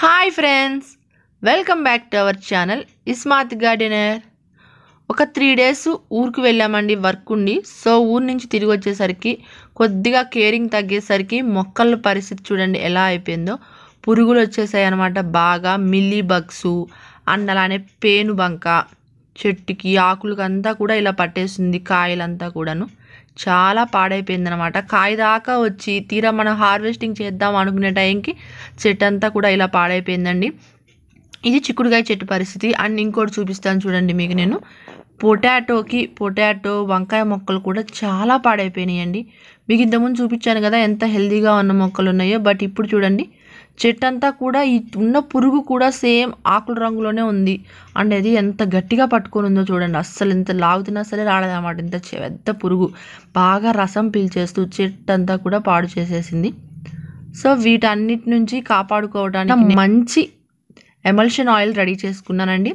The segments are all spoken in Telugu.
hi friends welcome back to our channel Ismat gardener ఒక త్రీ డేస్ ఊరికి వెళ్ళామండి వర్క్ ఉండి సో ఊరు నుంచి తిరిగి వచ్చేసరికి కొద్దిగా కేరింగ్ తగ్గేసరికి మొక్కల పరిస్థితి చూడండి ఎలా అయిపోయిందో పురుగులు వచ్చేసాయి అనమాట బాగా మిల్లీ బగ్స్ అండ్ అలానే పేను బంక చెట్టుకి ఆకులకంతా కూడా ఇలా పట్టేస్తుంది కాయలంతా కూడాను చాలా పాడైపోయింది అనమాట కాయదాకా వచ్చి తీరా మనం హార్వెస్టింగ్ చేద్దాం అనుకునే టైంకి చెట్టు అంతా కూడా ఇలా పాడైపోయిందండి ఇది చిక్కుడుకాయ చెట్టు పరిస్థితి అండ్ ఇంకోటి చూపిస్తాను చూడండి మీకు నేను పొటాటోకి పొటాటో వంకాయ మొక్కలు కూడా చాలా పాడైపోయినాయండి మీకు ఇంతకుముందు చూపించాను కదా ఎంత హెల్దీగా ఉన్న మొక్కలు ఉన్నాయో బట్ ఇప్పుడు చూడండి చెట్టంతా కూడా ఈ ఉన్న పురుగు కూడా సేమ్ ఆకుల రంగులోనే ఉంది అండ్ అది ఎంత గట్టిగా పట్టుకొని ఉందో చూడండి అస్సలు ఎంత లాగుతున్నా రాలేదు రాలేదన్నమాట ఇంత పెద్ద పురుగు బాగా రసం పీల్చేస్తూ చెట్టు అంతా కూడా పాడు చేసేసింది సో వీటన్నిటి నుంచి కాపాడుకోవడానికి మంచి ఎమల్షన్ ఆయిల్ రెడీ చేసుకున్నానండి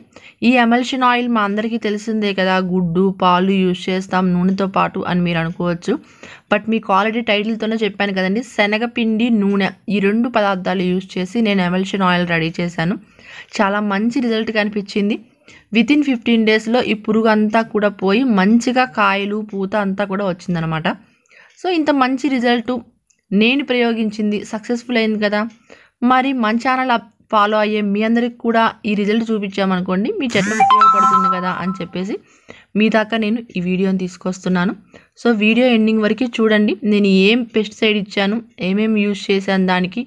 ఈ ఎమల్షన్ ఆయిల్ మా అందరికీ తెలిసిందే కదా గుడ్డు పాలు యూజ్ చేస్తాం నూనెతో పాటు అని మీరు అనుకోవచ్చు బట్ మీకు ఆల్రెడీ టైటిల్తోనే చెప్పాను కదండి శనగపిండి నూనె ఈ రెండు పదార్థాలు యూజ్ చేసి నేను ఎమల్షన్ ఆయిల్ రెడీ చేశాను చాలా మంచి రిజల్ట్ కనిపించింది విత్ ఇన్ ఫిఫ్టీన్ డేస్లో ఈ పురుగు అంతా కూడా పోయి మంచిగా కాయలు పూత అంతా కూడా వచ్చిందనమాట సో ఇంత మంచి రిజల్ట్ నేను ప్రయోగించింది సక్సెస్ఫుల్ అయింది కదా మరి మంచి ఛానల్ ఫాలో అయ్యే మీ అందరికి కూడా ఈ రిజల్ట్ చూపించామనుకోండి మీ చెట్లు ఉపయోగపడుతుంది కదా అని చెప్పేసి మీ దాకా నేను ఈ వీడియోని తీసుకొస్తున్నాను సో వీడియో ఎండింగ్ వరకు చూడండి నేను ఏం పెస్టిసైడ్ ఇచ్చాను ఏమేమి యూజ్ చేశాను దానికి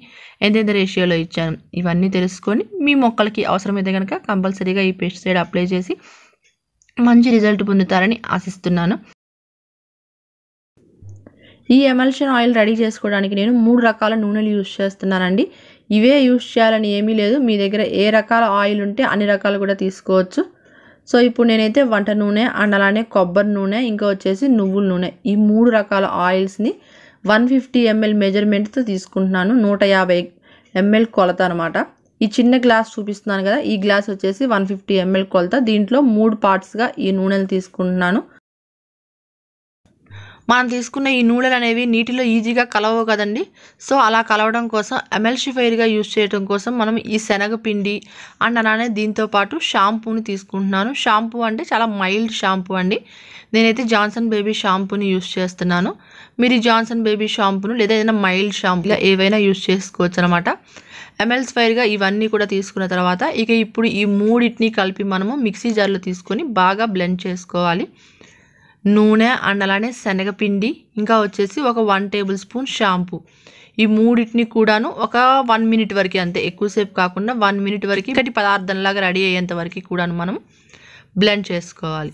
ఎంతెంత రేషియోలో ఇచ్చాను ఇవన్నీ తెలుసుకొని మీ మొక్కలకి అవసరమైతే కనుక కంపల్సరీగా ఈ పెస్టిసైడ్ అప్లై చేసి మంచి రిజల్ట్ పొందుతారని ఆశిస్తున్నాను ఈ ఎమల్షన్ ఆయిల్ రెడీ చేసుకోవడానికి నేను మూడు రకాల నూనెలు యూజ్ చేస్తున్నానండి ఇవే యూస్ చేయాలని ఏమీ లేదు మీ దగ్గర ఏ రకాల ఆయిల్ ఉంటే అన్ని రకాలు కూడా తీసుకోవచ్చు సో ఇప్పుడు నేనైతే వంట నూనె అండ్ అలానే కొబ్బరి నూనె ఇంకా వచ్చేసి నువ్వుల నూనె ఈ మూడు రకాల ఆయిల్స్ని వన్ ఫిఫ్టీ ఎంఎల్ మెజర్మెంట్తో తీసుకుంటున్నాను నూట యాభై ఎంఎల్ కొలత అనమాట ఈ చిన్న గ్లాస్ చూపిస్తున్నాను కదా ఈ గ్లాస్ వచ్చేసి వన్ ఫిఫ్టీ ఎంఎల్ కొలత దీంట్లో మూడు పార్ట్స్గా ఈ నూనెలు తీసుకుంటున్నాను మనం తీసుకున్న ఈ నూనెలు అనేవి నీటిలో ఈజీగా కలవవు కదండి సో అలా కలవడం కోసం ఎమల్షిఫైర్గా యూజ్ చేయడం కోసం మనం ఈ శనగపిండి అండ్ అలానే దీంతో పాటు షాంపూని తీసుకుంటున్నాను షాంపూ అంటే చాలా మైల్డ్ షాంపూ అండి నేనైతే జాన్సన్ బేబీ షాంపూని యూజ్ చేస్తున్నాను మీరు జాన్సన్ బేబీ షాంపూను లేదా ఏదైనా మైల్డ్ షాంపూలా ఏవైనా యూజ్ చేసుకోవచ్చు అనమాట ఎంఎల్స్ ఫైర్గా ఇవన్నీ కూడా తీసుకున్న తర్వాత ఇక ఇప్పుడు ఈ మూడింటిని కలిపి మనము మిక్సీ జార్లో తీసుకొని బాగా బ్లెండ్ చేసుకోవాలి నూనె అండ్ అలానే శనగపిండి ఇంకా వచ్చేసి ఒక వన్ టేబుల్ స్పూన్ షాంపూ ఈ మూడింటిని కూడాను ఒక వన్ మినిట్ వరకు అంతే ఎక్కువసేపు కాకుండా వన్ మినిట్ వరకు ఇక్కడి పదార్థంలాగా రెడీ అయ్యేంత వరకు కూడాను మనం బ్లెండ్ చేసుకోవాలి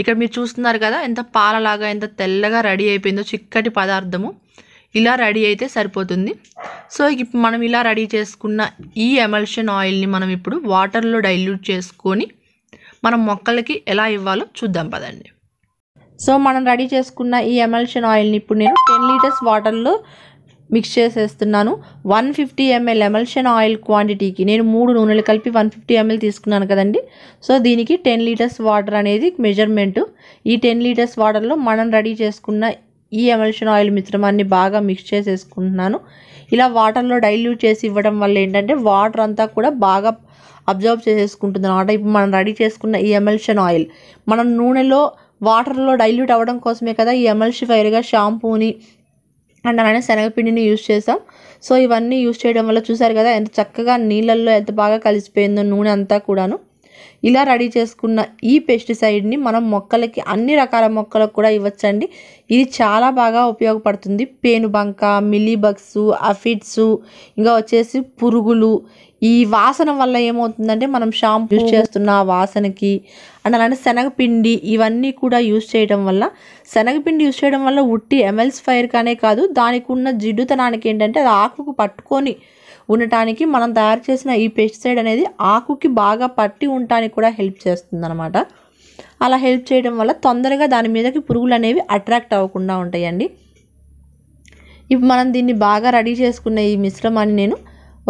ఇక్కడ మీరు చూస్తున్నారు కదా ఎంత పాలలాగా ఎంత తెల్లగా రెడీ అయిపోయిందో చిక్కటి పదార్థము ఇలా రెడీ అయితే సరిపోతుంది సో ఇప్పుడు మనం ఇలా రెడీ చేసుకున్న ఈ ఎమల్షన్ ఆయిల్ని మనం ఇప్పుడు వాటర్లో డైల్యూట్ చేసుకొని మనం మొక్కలకి ఎలా ఇవ్వాలో చూద్దాం పదండి సో మనం రెడీ చేసుకున్న ఈ ఎమల్షన్ ఆయిల్ని ఇప్పుడు నేను టెన్ లీటర్స్ వాటర్లో మిక్స్ చేసేస్తున్నాను one fifty ML emulsion oil క్వాంటిటీకి నేను మూడు నూనెలు కలిపి వన్ ఫిఫ్టీ ఎంఎల్ తీసుకున్నాను కదండి సో దీనికి టెన్ లీటర్స్ వాటర్ అనేది మెజర్మెంటు ఈ టెన్ లీటర్స్ వాటర్లో మనం రెడీ చేసుకున్న ఈ ఎమల్షన్ ఆయిల్ మిశ్రమాన్ని బాగా మిక్స్ చేసేసుకుంటున్నాను ఇలా వాటర్లో డైల్యూట్ చేసి ఇవ్వడం వల్ల ఏంటంటే వాటర్ అంతా కూడా బాగా అబ్జర్వ్ చేసేసుకుంటుంది అనమాట ఇప్పుడు మనం రెడీ చేసుకున్న ఈ ఎమల్షన్ ఆయిల్ మనం నూనెలో వాటర్లో డైల్యూట్ అవ్వడం కోసమే కదా ఈ ఎమల్షిఫైర్గా షాంపూని అండ్ అలానే శనగపిండిని యూజ్ చేసాం సో ఇవన్నీ యూజ్ చేయడం వల్ల చూసారు కదా ఎంత చక్కగా నీళ్ళల్లో ఎంత బాగా కలిసిపోయిందో నూనె అంతా కూడాను ఇలా రెడీ చేసుకున్న ఈ పెస్టిసైడ్ని మనం మొక్కలకి అన్ని రకాల మొక్కలకు కూడా ఇవ్వచ్చండి ఇది చాలా బాగా ఉపయోగపడుతుంది పేనుబంక మిలీబగ్స్ అఫిడ్స్ ఇంకా వచ్చేసి పురుగులు ఈ వాసన వల్ల ఏమవుతుందంటే మనం షాంపూ యూజ్ చేస్తున్న వాసనకి అండ్ అలానే శనగపిండి ఇవన్నీ కూడా యూజ్ చేయడం వల్ల శనగపిండి యూజ్ చేయడం వల్ల ఉట్టి ఎమెల్స్ ఫైర్ కానే కాదు దానికి ఉన్న జిడ్డుతనానికి ఏంటంటే అది ఆకుకు పట్టుకొని ఉండటానికి మనం తయారు చేసిన ఈ పెస్టిసైడ్ అనేది ఆకుకి బాగా పట్టి ఉండటానికి కూడా హెల్ప్ చేస్తుంది అనమాట అలా హెల్ప్ చేయడం వల్ల తొందరగా దాని మీదకి పురుగులు అనేవి అట్రాక్ట్ అవ్వకుండా ఉంటాయండి ఇప్పుడు మనం దీన్ని బాగా రెడీ చేసుకున్న ఈ మిశ్రమాన్ని నేను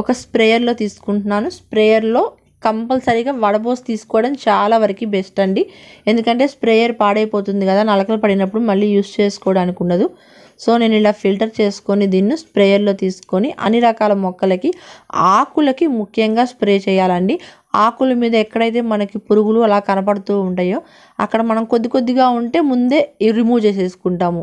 ఒక స్ప్రేయర్లో తీసుకుంటున్నాను స్ప్రేయర్లో కంపల్సరీగా వడబోసి తీసుకోవడం చాలా వరకు బెస్ట్ అండి ఎందుకంటే స్ప్రేయర్ పాడైపోతుంది కదా నలకలు పడినప్పుడు మళ్ళీ యూస్ చేసుకోవడానికి ఉండదు సో నేను ఇలా ఫిల్టర్ చేసుకొని దీన్ని స్ప్రేయర్లో తీసుకొని అన్ని రకాల మొక్కలకి ఆకులకి ముఖ్యంగా స్ప్రే చేయాలండి ఆకుల మీద ఎక్కడైతే మనకి పురుగులు అలా కనపడుతూ ఉంటాయో అక్కడ మనం కొద్ది కొద్దిగా ఉంటే ముందే రిమూవ్ చేసేసుకుంటాము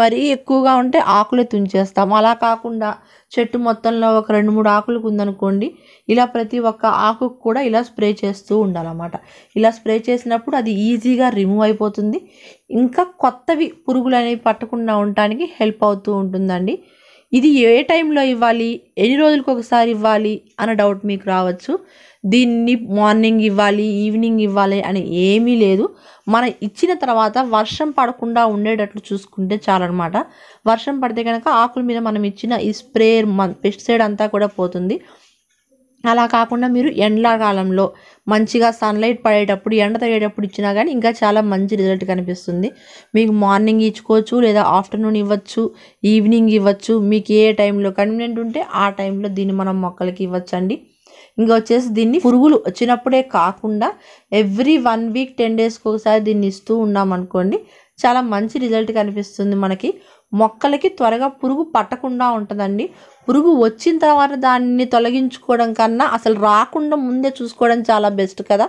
మరీ ఎక్కువగా ఉంటే ఆకులే తుంచేస్తాము అలా కాకుండా చెట్టు మొత్తంలో ఒక రెండు మూడు ఆకులకు ఉందనుకోండి ఇలా ప్రతి ఒక్క ఆకు కూడా ఇలా స్ప్రే చేస్తూ ఉండాలన్నమాట ఇలా స్ప్రే చేసినప్పుడు అది ఈజీగా రిమూవ్ అయిపోతుంది ఇంకా కొత్తవి పురుగులు అనేవి పట్టకుండా ఉండటానికి హెల్ప్ అవుతూ ఉంటుందండి ఇది ఏ టైంలో ఇవ్వాలి ఎన్ని రోజులకు ఒకసారి ఇవ్వాలి అన్న డౌట్ మీకు రావచ్చు దీన్ని మార్నింగ్ ఇవ్వాలి ఈవినింగ్ ఇవ్వాలి అని ఏమీ లేదు మనం ఇచ్చిన తర్వాత వర్షం పడకుండా ఉండేటట్లు చూసుకుంటే చాలన్నమాట వర్షం పడితే కనుక ఆకుల మీద మనం ఇచ్చిన ఈ స్ప్రే పెస్టిసైడ్ అంతా కూడా పోతుంది అలా కాకుండా మీరు ఎండాకాలంలో మంచిగా సన్లైట్ పడేటప్పుడు ఎండ తగేటప్పుడు ఇచ్చినా కానీ ఇంకా చాలా మంచి రిజల్ట్ కనిపిస్తుంది మీకు మార్నింగ్ ఇచ్చుకోవచ్చు లేదా ఆఫ్టర్నూన్ ఇవ్వచ్చు ఈవినింగ్ ఇవ్వచ్చు మీకు ఏ టైంలో కన్వీనియంట్ ఉంటే ఆ టైంలో దీన్ని మనం మొక్కలకి ఇవ్వచ్చండి ఇంకా వచ్చేసి దీన్ని పురుగులు వచ్చినప్పుడే కాకుండా ఎవ్రీ వన్ వీక్ టెన్ డేస్కి ఒకసారి దీన్ని ఇస్తూ ఉన్నాం అనుకోండి చాలా మంచి రిజల్ట్ కనిపిస్తుంది మనకి మొక్కలకి త్వరగా పురుగు పట్టకుండా ఉంటుందండి పురుగు వచ్చిన తర్వాత దాన్ని తొలగించుకోవడం కన్నా అసలు రాకుండా ముందే చూసుకోవడం చాలా బెస్ట్ కదా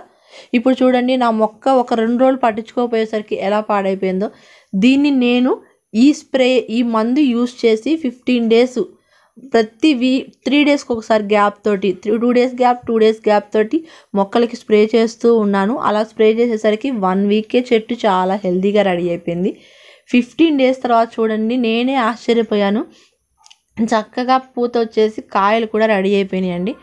ఇప్పుడు చూడండి నా మొక్క ఒక రెండు రోజులు పట్టించుకోపోయేసరికి ఎలా పాడైపోయిందో దీన్ని నేను ఈ స్ప్రే ఈ మందు యూస్ చేసి ఫిఫ్టీన్ డేస్ ప్రతి వీ త్రీ డేస్కి ఒకసారి గ్యాప్ తోటి three two days gap two days gap తోటి మొక్కలకి స్ప్రే చేస్తూ ఉన్నాను అలా స్ప్రే చేసేసరికి వన్ వీకే చెట్టు చాలా హెల్దీగా రెడీ అయిపోయింది ఫిఫ్టీన్ డేస్ తర్వాత చూడండి నేనే ఆశ్చర్యపోయాను చక్కగా పూత వచ్చేసి కాయలు కూడా రెడీ అయిపోయినాయండి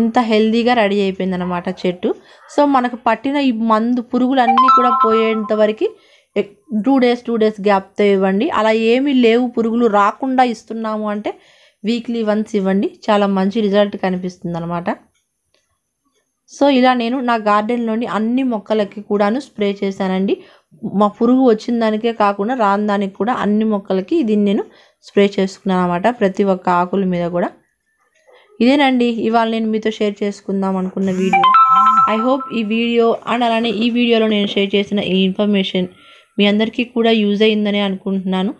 ఇంత హెల్దీగా రెడీ అయిపోయింది అనమాట చెట్టు సో మనకు పట్టిన ఈ మందు పురుగులన్నీ కూడా పోయేంతవరకు టూ డేస్ టూ డేస్ గ్యాప్తో ఇవ్వండి అలా ఏమీ లేవు పురుగులు రాకుండా ఇస్తున్నాము అంటే వీక్లీ వన్స్ ఇవ్వండి చాలా మంచి రిజల్ట్ కనిపిస్తుంది అనమాట సో ఇలా నేను నా గార్డెన్లోని అన్ని మొక్కలకి కూడాను స్ప్రే చేశానండి మా పురుగు వచ్చిన దానికే కాకుండా రాని దానికి కూడా అన్ని మొక్కలకి దీన్ని నేను స్ప్రే చేసుకున్నాను అనమాట ప్రతి ఒక్క ఆకుల మీద కూడా ఇదేనండి ఇవాళ నేను మీతో షేర్ చేసుకుందాం అనుకున్న వీడియో ఐ హోప్ ఈ వీడియో అండ్ అలానే ఈ వీడియోలో నేను షేర్ చేసిన ఈ ఇన్ఫర్మేషన్ మీ అందరికీ కూడా యూజ్ అయిందనే అనుకుంటున్నాను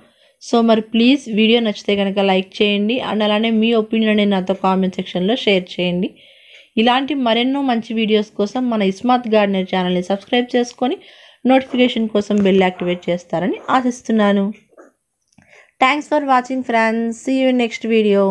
సో మరి ప్లీజ్ వీడియో నచ్చితే కనుక లైక్ చేయండి అండ్ అలానే మీ ఒపీనియన్ అనేది నాతో కామెంట్ సెక్షన్లో షేర్ చేయండి ఇలాంటి మరెన్నో మంచి వీడియోస్ కోసం మన ఇస్మాత్ గార్డెనర్ ఛానల్ని సబ్స్క్రైబ్ చేసుకొని నోటిఫికేషన్ కోసం బెల్ యాక్టివేట్ చేస్తారని ఆశిస్తున్నాను thanks for watching friends see you next video